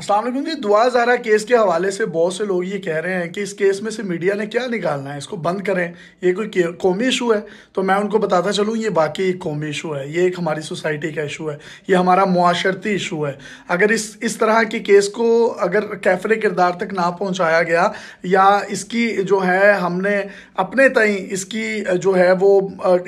असलम जी दुआ जहरा केस के हवाले से बहुत से लोग ये कह रहे हैं कि इस केस में से मीडिया ने क्या निकालना है इसको बंद करें ये कोई कौमी इशू है तो मैं उनको बताता चलूँ ये बाकी एक कौमी इशू है ये एक हमारी सोसाइटी का इशू है ये हमारा माशरती इशू है अगर इस इस तरह के केस को अगर कैफरे किरदार तक ना पहुँचाया गया या इसकी जो है हमने अपने तई इसकी जो है वो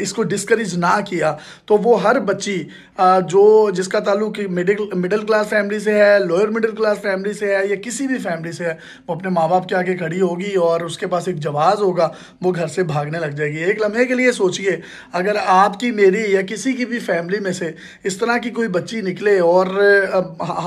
इसको डिस्करेज ना किया तो वो हर बच्ची जो जिसका ताल्लुक मिडिल मिडिल क्लास फैमिली से है लोअर मिडिल क्लास फैमिली से है या किसी भी फैमिली से है वो अपने माँ बाप के आगे खड़ी होगी और उसके पास एक जवाज़ होगा वो घर से भागने लग जाएगी एक लम्हे के लिए सोचिए अगर आपकी मेरी या किसी की भी फैमिली में से इस तरह की कोई बच्ची निकले और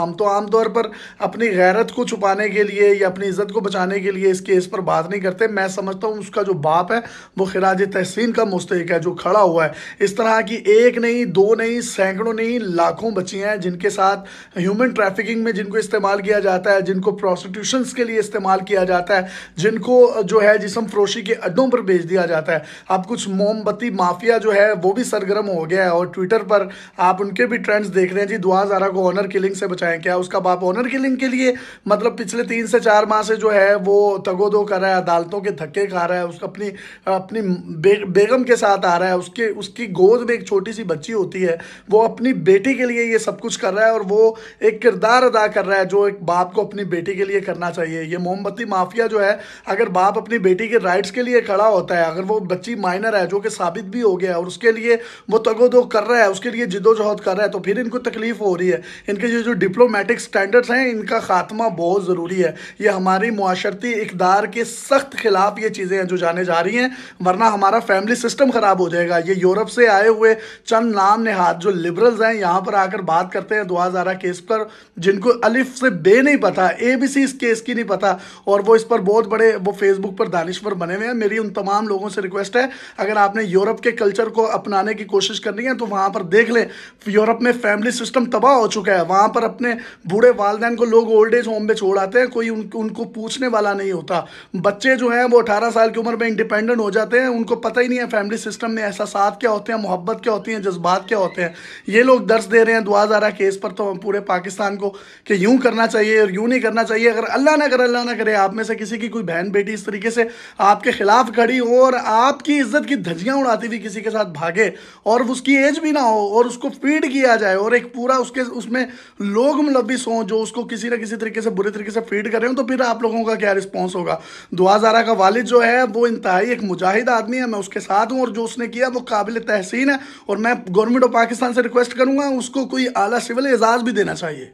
हम तो आमतौर पर अपनी गैरत को छुपाने के लिए या अपनी इज़्ज़त को बचाने के लिए इस केस पर बात नहीं करते मैं समझता हूँ उसका जो बाप है वो खराज तहसीन का मुस्तक है जो खड़ा हुआ है इस तरह की एक नहीं दो नहीं सैकड़ों नहीं लाखों बच्चियाँ हैं जिनके साथ ह्यूमन ट्रैफिकिंग में जिनको इस्तेमाल इस्तेमाल किया जाता है जिनको प्रोस्टिट्यूशन के लिए इस्तेमाल किया जाता है जिनको जो है जिसम फरोशी के अड्डों पर भेज दिया जाता है आप कुछ मोमबत्ती माफिया जो है वो भी सरगर्म हो गया है और ट्विटर पर आप उनके भी ट्रेंड्स देख रहे हैं जी दुआ जारा को ऑनर किलिंग से बचाएं क्या उसका बाप ऑनर किलिंग के लिए मतलब पिछले तीन से चार माह से जो है वो तगोदो कर रहा है अदालतों के धक्के खा रहा है उसका अपनी अपनी बे, बेगम के साथ आ रहा है उसके उसकी गोद में एक छोटी सी बच्ची होती है वो अपनी बेटी के लिए ये सब कुछ कर रहा है और वो एक किरदार अदा कर रहा है जो एक बाप को अपनी बेटी के लिए करना चाहिए ये मोमबत्ती माफिया जो है अगर बाप अपनी बेटी के राइट्स के लिए खड़ा होता है अगर वो बच्ची माइनर है जो कि साबित भी हो गया है और उसके लिए वो तगोदो कर रहा है उसके लिए जिदोजहद कर रहा है तो फिर इनको तकलीफ हो रही है इनके जो जो डिप्लोमेटिक स्टैंडर्ड्स हैं इनका खात्मा बहुत ज़रूरी है ये हमारी माशरती इकदार के सख्त खिलाफ ये चीज़ें हैं जो जाने जा रही हैं वरना हमारा फैमिली सिस्टम ख़राब हो जाएगा ये यूरोप से आए हुए चंद नाम ने जो लिबरल्स हैं यहाँ पर आकर बात करते हैं दो हज़ार केस पर जिनको अलिफ सिर्फ बे नहीं पता ए बी सी इस केस की नहीं पता और वो इस पर बहुत बड़े वो फेसबुक पर दानिश्वर बने हुए हैं मेरी उन तमाम लोगों से रिक्वेस्ट है अगर आपने यूरोप के कल्चर को अपनाने की कोशिश करनी है तो वहाँ पर देख लें यूरोप में फैमिली सिस्टम तबाह हो चुका है वहाँ पर अपने बूढ़े वालदेन को लोग ओल्ड एज होम में छोड़ आते हैं कोई उन, उनको पूछने वाला नहीं होता बच्चे जो हैं वो अठारह साल की उम्र में इंडिपेंडेंट हो जाते हैं उनको पता ही नहीं है फैमिली सिस्टम में एहसास क्या होते हैं मोहब्बत क्या होती है जज्बात क्या होते हैं ये लोग दर्ज दे रहे हैं दुआ केस पर तो पूरे पाकिस्तान को कि यूं कर करना चाहिए और यूँ नहीं करना चाहिए अगर अल्लाह ना करे अल्लाह ना करे आप में से किसी की कोई बहन बेटी इस तरीके से आपके खिलाफ खड़ी हो और आपकी इज्जत की धजियाँ उड़ाती हुई किसी के साथ भागे और उसकी एज भी ना हो और उसको फीड किया जाए और एक पूरा उसके उसमें लोग मुलविस हों जो उसको किसी ना किसी तरीके से बुरे तरीके से फीड कर रहे हो तो फिर आप लोगों का क्या रिस्पॉन्स होगा दुआ जारा का वालिद जो है वो इंतहाई एक मुजाहिद आदमी है मैं उसके साथ हूँ और जो उसने किया वो काबिल तहसीन है और मैं गवर्नमेंट ऑफ पाकिस्तान से रिक्वेस्ट करूँगा उसको कोई आला सिविल एजाज़ भी देना चाहिए